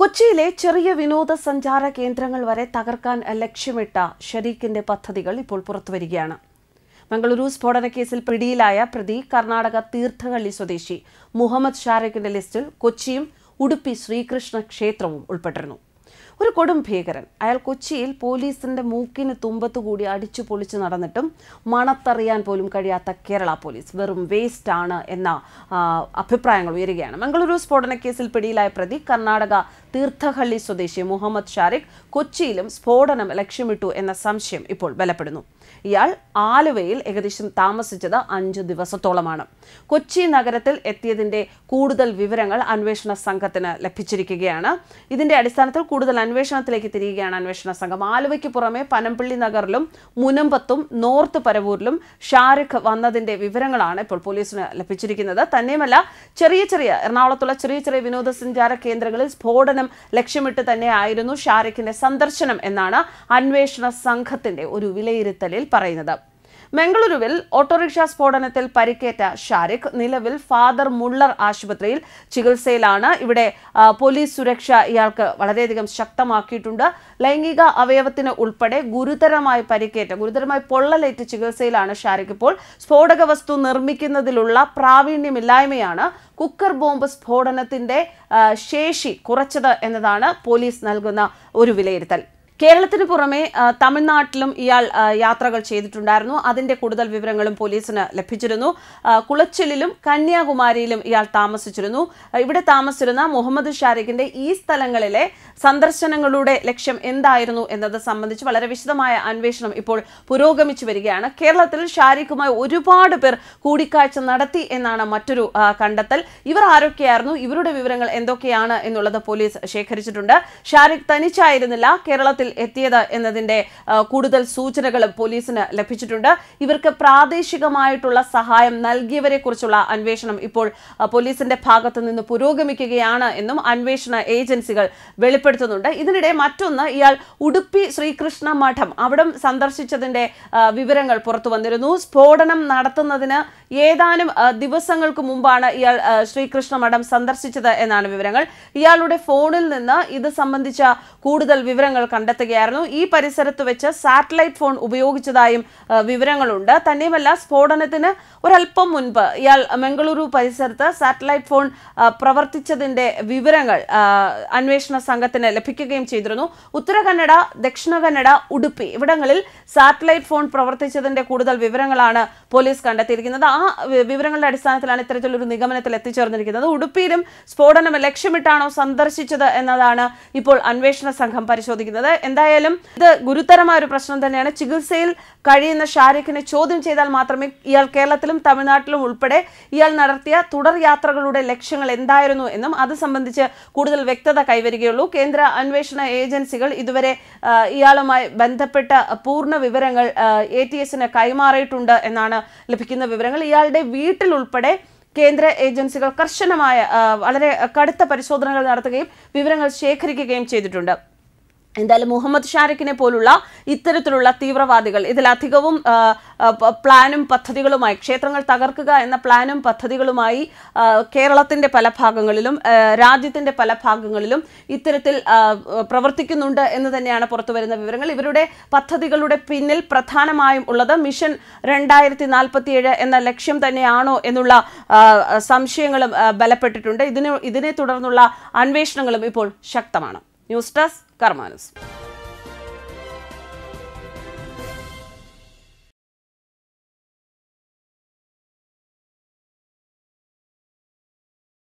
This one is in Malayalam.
കൊച്ചിയിലെ ചെറിയ വിനോദസഞ്ചാര കേന്ദ്രങ്ങൾ വരെ തകർക്കാൻ ലക്ഷ്യമിട്ട ഷരീഖിന്റെ പദ്ധതികൾ ഇപ്പോൾ പുറത്തുവരികയാണ് മംഗളൂരു സ്ഫോടന കേസിൽ പിടിയിലായ പ്രതി കർണാടക തീർത്ഥഹള്ളി സ്വദേശി മുഹമ്മദ് ഷാരിഖിന്റെ ലിസ്റ്റിൽ കൊച്ചിയും ഉടുപ്പി ശ്രീകൃഷ്ണ ക്ഷേത്രവും ഉൾപ്പെട്ടിരുന്നു ഒരു കൊടും ഭീകരൻ അയാൾ കൊച്ചിയിൽ പോലീസിന്റെ മൂക്കിന് തുമ്പത്തു കൂടി അടിച്ചു പൊളിച്ച് നടന്നിട്ടും മണത്തറിയാൻ പോലും കഴിയാത്ത കേരള പോലീസ് വെറും വേസ്റ്റ് ആണ് എന്ന അഭിപ്രായങ്ങൾ ഉയരുകയാണ് മംഗളൂരു സ്ഫോടന കേസിൽ പിടിയിലായ പ്രതി കർണാടക തീർത്ഥഹള്ളി സ്വദേശി മുഹമ്മദ് ഷാരിഖ് കൊച്ചിയിലും സ്ഫോടനം ലക്ഷ്യമിട്ടു എന്ന സംശയം ഇപ്പോൾ ബലപ്പെടുന്നു ഇയാൾ ആലുവയിൽ ഏകദേശം താമസിച്ചത് അഞ്ചു ദിവസത്തോളമാണ് കൊച്ചി നഗരത്തിൽ എത്തിയതിന്റെ കൂടുതൽ വിവരങ്ങൾ അന്വേഷണ സംഘത്തിന് ലഭിച്ചിരിക്കുകയാണ് ഇതിന്റെ അടിസ്ഥാനത്തിൽ കൂടുതൽ അന്വേഷണത്തിലേക്ക് തിരിയുകയാണ് അന്വേഷണ സംഘം ആലുവയ്ക്ക് പുറമെ പനമ്പിള്ളി നഗറിലും മുനമ്പത്തും നോർത്ത് പരവൂരിലും ഷാരുഖ് വന്നതിന്റെ വിവരങ്ങളാണ് ഇപ്പോൾ പോലീസിന് ലഭിച്ചിരിക്കുന്നത് തന്നെയുമല്ല ചെറിയ ചെറിയ എറണാകുളത്തുള്ള ചെറിയ ചെറിയ വിനോദസഞ്ചാര കേന്ദ്രങ്ങളിൽ സ്ഫോടനം ലക്ഷ്യമിട്ട് തന്നെയായിരുന്നു ഷാരുഖിന്റെ സന്ദർശനം എന്നാണ് അന്വേഷണ സംഘത്തിന്റെ ഒരു വിലയിരുത്തലിൽ പറയുന്നത് ബംഗളൂരുവിൽ ഓട്ടോറിക്ഷ സ്ഫോടനത്തിൽ പരിക്കേറ്റ ഷാരിഖ് നിലവിൽ ഫാദർ മുള്ളർ ആശുപത്രിയിൽ ചികിത്സയിലാണ് ഇവിടെ പോലീസ് സുരക്ഷ ഇയാൾക്ക് വളരെയധികം ശക്തമാക്കിയിട്ടുണ്ട് ലൈംഗിക അവയവത്തിന് ഉൾപ്പെടെ ഗുരുതരമായി പരിക്കേറ്റ ഗുരുതരമായി പൊള്ളലേറ്റ് ചികിത്സയിലാണ് ഷാരിഖ് ഇപ്പോൾ സ്ഫോടക വസ്തു നിർമ്മിക്കുന്നതിലുള്ള പ്രാവീണ്യമില്ലായ്മയാണ് കുക്കർ ബോംബ് സ്ഫോടനത്തിന്റെ ശേഷി കുറച്ചത് എന്നതാണ് പോലീസ് നൽകുന്ന ഒരു വിലയിരുത്തൽ കേരളത്തിന് പുറമെ തമിഴ്നാട്ടിലും ഇയാൾ യാത്രകൾ ചെയ്തിട്ടുണ്ടായിരുന്നു അതിന്റെ കൂടുതൽ വിവരങ്ങളും പോലീസിന് ലഭിച്ചിരുന്നു കുളച്ചിലും കന്യാകുമാരിയിലും ഇയാൾ താമസിച്ചിരുന്നു ഇവിടെ താമസിച്ചിരുന്ന മുഹമ്മദ് ഷാരിഖിന്റെ ഈ സ്ഥലങ്ങളിലെ സന്ദർശനങ്ങളുടെ ലക്ഷ്യം എന്തായിരുന്നു എന്നത് സംബന്ധിച്ച് വളരെ വിശദമായ അന്വേഷണം ഇപ്പോൾ പുരോഗമിച്ചു വരികയാണ് കേരളത്തിൽ ഷാരിഖുമായി ഒരുപാട് പേർ കൂടിക്കാഴ്ച നടത്തി എന്നാണ് മറ്റൊരു കണ്ടെത്തൽ ഇവർ ആരൊക്കെയായിരുന്നു ഇവരുടെ വിവരങ്ങൾ എന്തൊക്കെയാണ് എന്നുള്ളത് പോലീസ് ശേഖരിച്ചിട്ടുണ്ട് ഷാരിഖ് തനിച്ചായിരുന്നില്ല കേരളത്തിൽ എത്തിയത് എന്നതിന്റെ കൂടുതൽ സൂചനകളും പോലീസിന് ലഭിച്ചിട്ടുണ്ട് ഇവർക്ക് പ്രാദേശികമായിട്ടുള്ള സഹായം നൽകിയവരെ കുറിച്ചുള്ള അന്വേഷണം ഇപ്പോൾ പോലീസിന്റെ ഭാഗത്ത് നിന്ന് പുരോഗമിക്കുകയാണ് എന്നും അന്വേഷണ ഏജൻസികൾ വെളിപ്പെടുത്തുന്നുണ്ട് ഇതിനിടെ മറ്റൊന്ന് ഇയാൾ ഉടുപ്പി ശ്രീകൃഷ്ണ മഠം അവിടം സന്ദർശിച്ചതിന്റെ വിവരങ്ങൾ പുറത്തു വന്നിരുന്നു സ്ഫോടനം നടത്തുന്നതിന് ഏതാനും ദിവസങ്ങൾക്ക് മുമ്പാണ് ഇയാൾ ശ്രീകൃഷ്ണ മഠം സന്ദർശിച്ചത് എന്നാണ് വിവരങ്ങൾ ഇയാളുടെ ഫോണിൽ നിന്ന് ഇത് സംബന്ധിച്ച കൂടുതൽ വിവരങ്ങൾ കണ്ടെത്തുകയായിരുന്നു ഈ പരിസരത്ത് വെച്ച് സാറ്റലൈറ്റ് ഫോൺ ഉപയോഗിച്ചതായും വിവരങ്ങളുണ്ട് തന്നെയുമല്ല സ്ഫോടനത്തിന് ഒരല്പം മുൻപ് ഇയാൾ മംഗളൂരു പരിസരത്ത് സാറ്റലൈറ്റ് ഫോൺ പ്രവർത്തിച്ചതിന്റെ വിവരങ്ങൾ അന്വേഷണ സംഘത്തിന് ലഭിക്കുകയും ചെയ്തിരുന്നു ഉത്തര കന്നഡ ദക്ഷിണ കന്നഡ ഉടുപ്പി ഇവിടങ്ങളിൽ സാറ്റലൈറ്റ് ഫോൺ പ്രവർത്തിച്ചതിന്റെ കൂടുതൽ വിവരങ്ങളാണ് പോലീസ് കണ്ടെത്തിയിരിക്കുന്നത് ആ വിവരങ്ങളുടെ അടിസ്ഥാനത്തിലാണ് ഇത്തരത്തിലൊരു നിഗമനത്തിൽ എത്തിച്ചേർന്നിരിക്കുന്നത് ഉടുപ്പിയിലും സ്ഫോടനം ലക്ഷ്യമിട്ടാണോ സന്ദർശിച്ചത് എന്നതാണ് ഇപ്പോൾ അന്വേഷണ സംഘം പരിശോധിക്കുന്നത് എന്തായാലും ഇത് ഗുരുതരമായ ഒരു പ്രശ്നം തന്നെയാണ് ചികിത്സയിൽ കഴിയുന്ന ഷാരിഖിനെ ചോദ്യം ചെയ്താൽ മാത്രമേ ഇയാൾ കേരളത്തിലും തമിഴ്നാട്ടിലും ഉൾപ്പെടെ ഇയാൾ നടത്തിയ തുടർ യാത്രകളുടെ ലക്ഷ്യങ്ങൾ എന്തായിരുന്നു എന്നും അത് സംബന്ധിച്ച് കൂടുതൽ വ്യക്തത കൈവരികയുള്ളൂ കേന്ദ്ര അന്വേഷണ ഏജൻസികൾ ഇതുവരെ ഇയാളുമായി ബന്ധപ്പെട്ട പൂർണ്ണ വിവരങ്ങൾ എ ടി എസിന് കൈമാറിയിട്ടുണ്ട് എന്നാണ് ലഭിക്കുന്ന വിവരങ്ങൾ ഇയാളുടെ വീട്ടിൽ ഉൾപ്പെടെ കേന്ദ്ര ഏജൻസികൾ കർശനമായ വളരെ കടുത്ത പരിശോധനകൾ നടത്തുകയും വിവരങ്ങൾ ശേഖരിക്കുകയും ചെയ്തിട്ടുണ്ട് എന്തായാലും മുഹമ്മദ് ഷാരിഖിനെ പോലുള്ള ഇത്തരത്തിലുള്ള തീവ്രവാദികൾ ഇതിലധികവും പ്ലാനും പദ്ധതികളുമായി ക്ഷേത്രങ്ങൾ തകർക്കുക എന്ന പ്ലാനും പദ്ധതികളുമായി കേരളത്തിൻ്റെ പല ഭാഗങ്ങളിലും രാജ്യത്തിൻ്റെ പല ഭാഗങ്ങളിലും ഇത്തരത്തിൽ പ്രവർത്തിക്കുന്നുണ്ട് എന്ന് തന്നെയാണ് പുറത്തു വരുന്ന വിവരങ്ങൾ ഇവരുടെ പദ്ധതികളുടെ പിന്നിൽ പ്രധാനമായും ഉള്ളത് മിഷൻ രണ്ടായിരത്തി എന്ന ലക്ഷ്യം തന്നെയാണോ എന്നുള്ള സംശയങ്ങളും ബലപ്പെട്ടിട്ടുണ്ട് ഇതിനെ ഇതിനെ തുടർന്നുള്ള അന്വേഷണങ്ങളും ഇപ്പോൾ ശക്തമാണ് ന്യൂസ് ഡെസ്ക് കർമാനസ്